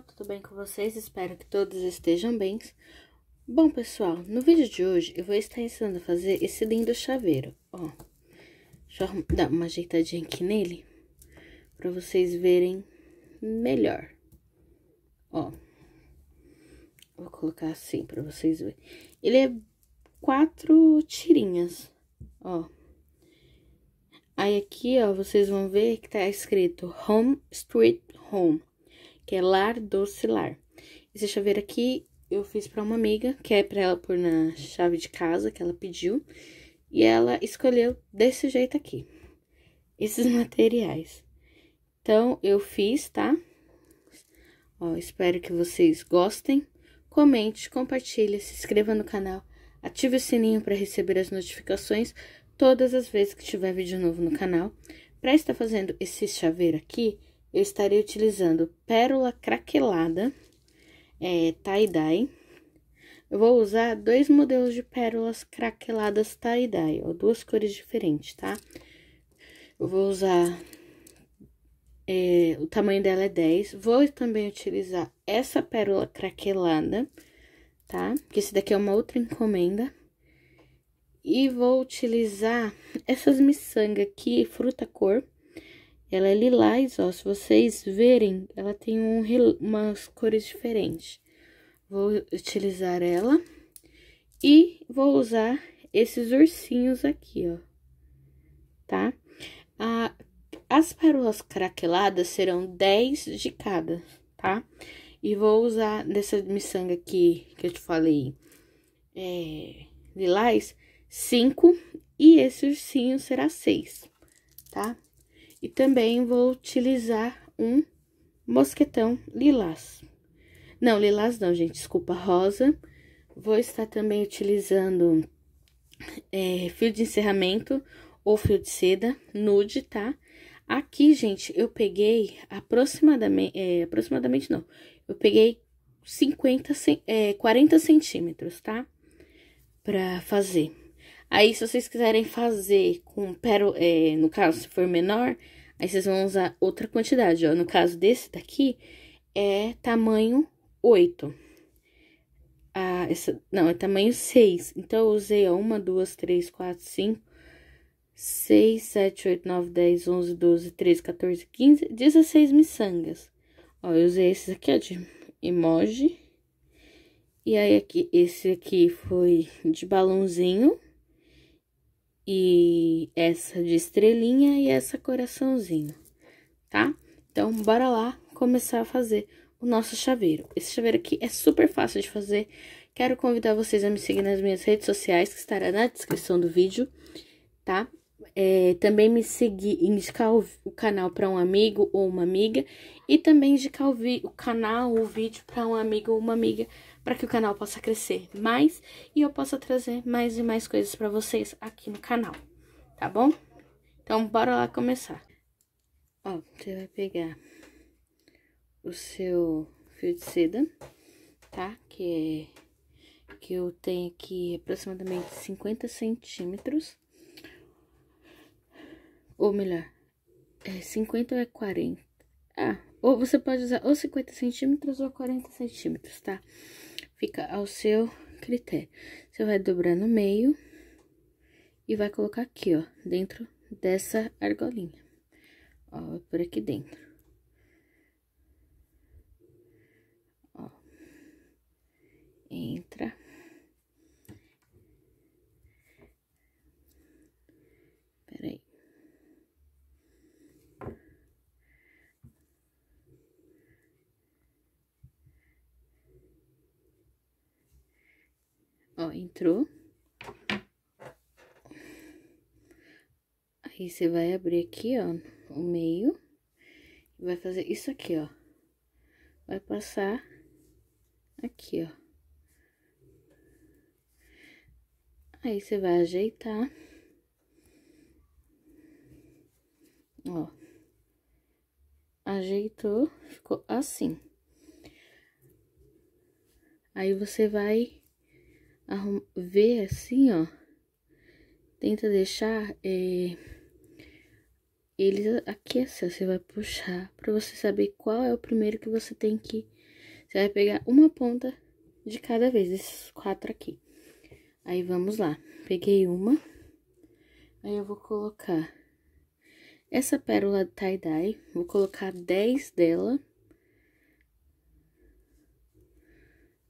pessoal, tudo bem com vocês? Espero que todos estejam bem. Bom, pessoal, no vídeo de hoje eu vou estar ensinando a fazer esse lindo chaveiro, ó. Deixa eu dar uma ajeitadinha aqui nele, pra vocês verem melhor, ó. Vou colocar assim pra vocês verem. Ele é quatro tirinhas, ó. Aí aqui, ó, vocês vão ver que tá escrito Home Street Home que é Lar Docilar. Esse chaveiro aqui eu fiz para uma amiga, que é para ela pôr na chave de casa que ela pediu, e ela escolheu desse jeito aqui, esses materiais. Então, eu fiz, tá? Ó, espero que vocês gostem. Comente, compartilhe, se inscreva no canal, ative o sininho para receber as notificações todas as vezes que tiver vídeo novo no canal. Para estar fazendo esse chaveiro aqui, eu estarei utilizando pérola craquelada, é, tie-dye. Eu vou usar dois modelos de pérolas craqueladas tie-dye, ou duas cores diferentes, tá? Eu vou usar... É, o tamanho dela é 10. Vou também utilizar essa pérola craquelada, tá? Que esse daqui é uma outra encomenda. E vou utilizar essas miçangas aqui, fruta cor. Ela é lilás, ó. Se vocês verem, ela tem um, umas cores diferentes. Vou utilizar ela. E vou usar esses ursinhos aqui, ó. Tá? A, as pérolas craqueladas serão 10 de cada, tá? E vou usar dessa miçanga aqui que eu te falei, é, lilás, 5. E esse ursinho será 6, tá? E também vou utilizar um mosquetão lilás. Não, lilás não, gente, desculpa, rosa. Vou estar também utilizando é, fio de encerramento ou fio de seda nude, tá? Aqui, gente, eu peguei aproximadamente, é, aproximadamente não, eu peguei 50, é, 40 centímetros, tá? Pra fazer. Aí, se vocês quiserem fazer com pérola, é, no caso, se for menor, aí vocês vão usar outra quantidade, ó. No caso desse daqui, é tamanho 8. Ah, essa, não, é tamanho 6. Então, eu usei, ó, 1, 2, 3, 4, 5, 6, 7, 8, 9, 10, 11, 12, 13, 14, 15, 16 miçangas. Ó, eu usei esses aqui, ó, de emoji. E aí, aqui, esse aqui foi de balãozinho e essa de estrelinha e essa coraçãozinho, tá? Então, bora lá começar a fazer o nosso chaveiro. Esse chaveiro aqui é super fácil de fazer. Quero convidar vocês a me seguir nas minhas redes sociais, que estará na descrição do vídeo, tá? é, também me seguir, indicar o, o canal para um amigo ou uma amiga e também indicar o, vi, o canal, o vídeo para um amigo ou uma amiga para que o canal possa crescer mais e eu possa trazer mais e mais coisas para vocês aqui no canal, tá bom? Então bora lá começar. Ó, você vai pegar o seu fio de seda, tá? Que é, que eu tenho aqui aproximadamente 50 centímetros. Ou melhor, é 50 ou é 40? Ah, ou você pode usar ou 50 centímetros ou 40 centímetros, tá? Fica ao seu critério. Você vai dobrar no meio e vai colocar aqui, ó, dentro dessa argolinha. Ó, por aqui dentro. Ó. Entra. Ó, entrou. Aí, você vai abrir aqui, ó, o meio. E vai fazer isso aqui, ó. Vai passar aqui, ó. Aí, você vai ajeitar. Ó. Ajeitou, ficou assim. Aí, você vai ver assim, ó. Tenta deixar é, ele você vai puxar para você saber qual é o primeiro que você tem que... Você vai pegar uma ponta de cada vez, esses quatro aqui. Aí, vamos lá. Peguei uma. Aí, eu vou colocar essa pérola tie-dye. Vou colocar 10 dela.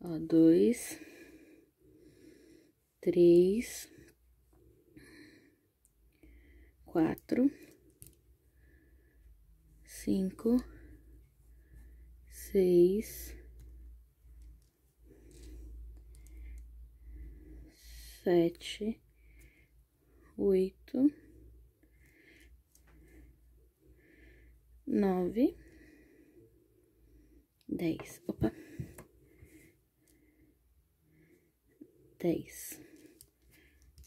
Ó, dois três, quatro, cinco, seis, sete, oito, nove, dez, opa, dez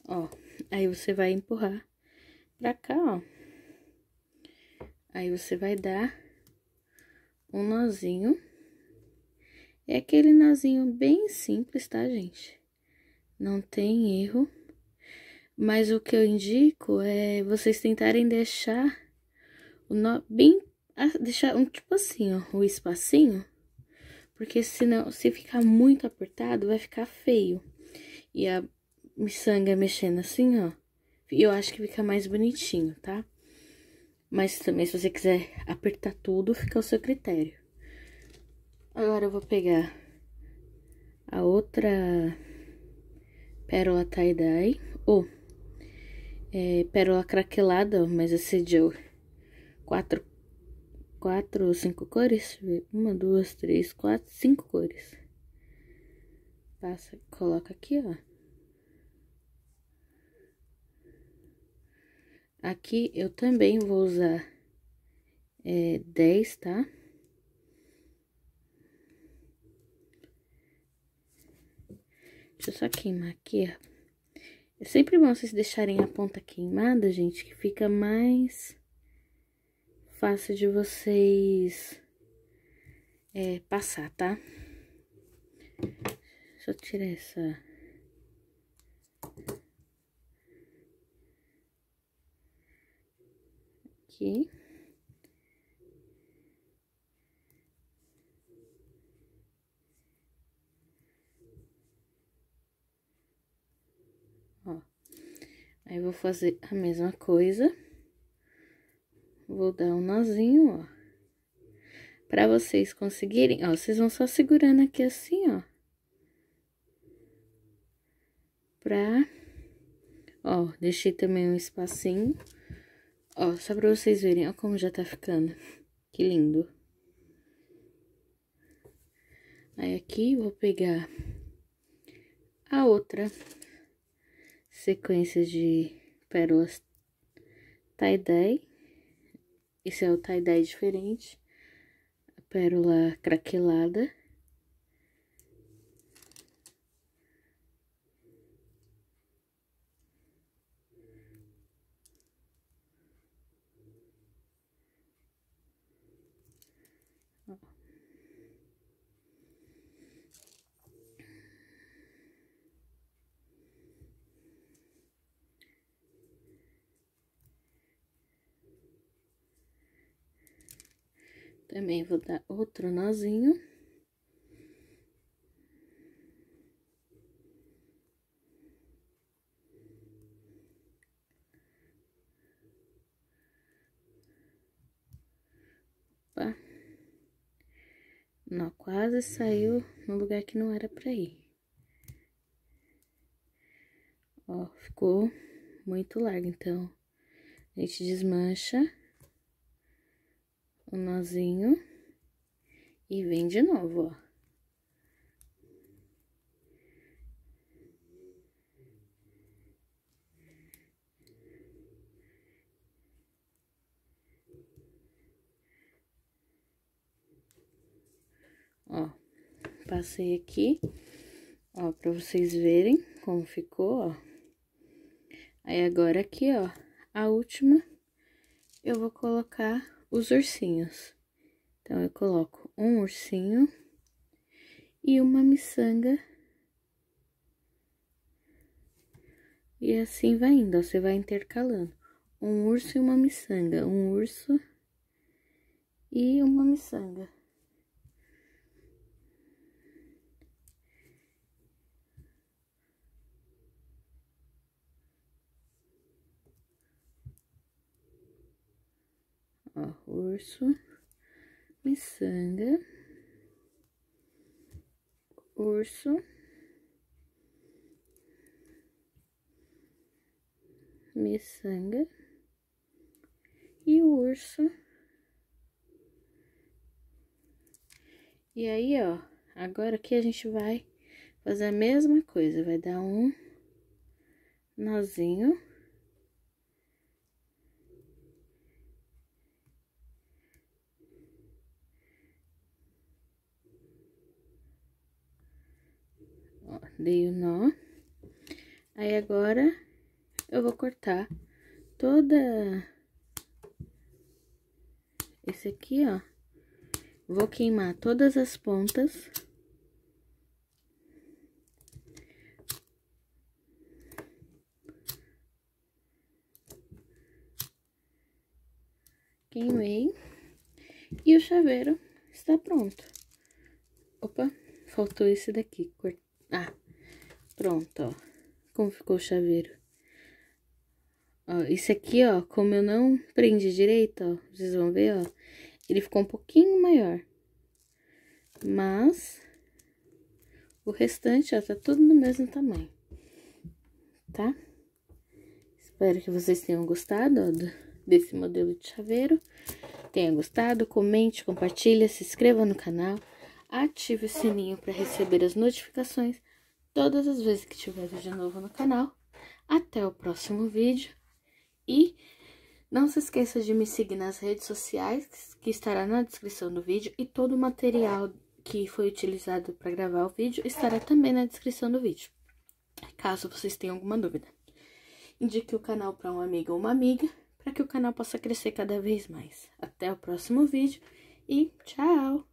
ó. Aí você vai empurrar pra cá, ó. Aí você vai dar um nozinho. É aquele nozinho bem simples, tá, gente? Não tem erro. Mas o que eu indico é vocês tentarem deixar o nó bem... Ah, deixar um tipo assim, ó, o espacinho. Porque senão, se ficar muito apertado, vai ficar feio. E a miçanga mexendo assim, ó. E eu acho que fica mais bonitinho, tá? Mas também, se você quiser apertar tudo, fica ao seu critério. Agora eu vou pegar a outra pérola tie-dye, ou é, pérola craquelada, mas esse de quatro, quatro ou cinco cores. Uma, duas, três, quatro, cinco cores. Passa, coloca aqui, ó. Aqui eu também vou usar é, 10, tá? Deixa eu só queimar aqui, ó. É sempre bom vocês deixarem a ponta queimada, gente, que fica mais fácil de vocês é, passar, tá? Deixa eu tirar essa aqui. Ó. Aí, vou fazer a mesma coisa. Vou dar um nozinho, ó. Pra vocês conseguirem, ó, vocês vão só segurando aqui assim, ó. Pra... Ó, deixei também um espacinho Ó, só pra vocês verem, ó como já tá ficando. Que lindo. Aí aqui vou pegar a outra sequência de pérolas tie-dye. Esse é o tie-dye diferente. A pérola craquelada. Também vou dar outro nozinho. Opa. Nó quase saiu no lugar que não era pra ir. Ó, ficou muito largo, então a gente desmancha um nozinho e vem de novo, ó. Ó, passei aqui, ó, pra vocês verem como ficou, ó. Aí, agora aqui, ó, a última, eu vou colocar os ursinhos. Então, eu coloco um ursinho e uma miçanga. E assim vai indo, ó, você vai intercalando. Um urso e uma miçanga, um urso e uma miçanga. Ó, urso, miçanga, urso, miçanga e urso. E aí, ó, agora aqui a gente vai fazer a mesma coisa, vai dar um nozinho dei o um nó. Aí agora eu vou cortar toda esse aqui, ó. Vou queimar todas as pontas. Queimei. E o chaveiro está pronto. Opa, faltou esse daqui, cortei. Pronto, ó. Como ficou o chaveiro. Ó, isso aqui, ó, como eu não prendi direito, ó, vocês vão ver, ó. Ele ficou um pouquinho maior. Mas, o restante, ó, tá tudo no mesmo tamanho. Tá? Espero que vocês tenham gostado, ó, desse modelo de chaveiro. Tenha gostado, comente, compartilha, se inscreva no canal ative o sininho para receber as notificações todas as vezes que tiver vídeo novo no canal. Até o próximo vídeo e não se esqueça de me seguir nas redes sociais, que estará na descrição do vídeo, e todo o material que foi utilizado para gravar o vídeo estará também na descrição do vídeo, caso vocês tenham alguma dúvida. Indique o canal para um amigo ou uma amiga, para que o canal possa crescer cada vez mais. Até o próximo vídeo e tchau!